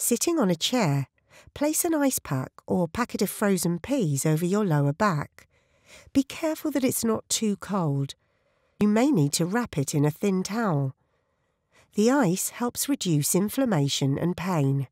Sitting on a chair, place an ice pack or packet of frozen peas over your lower back. Be careful that it's not too cold. You may need to wrap it in a thin towel. The ice helps reduce inflammation and pain.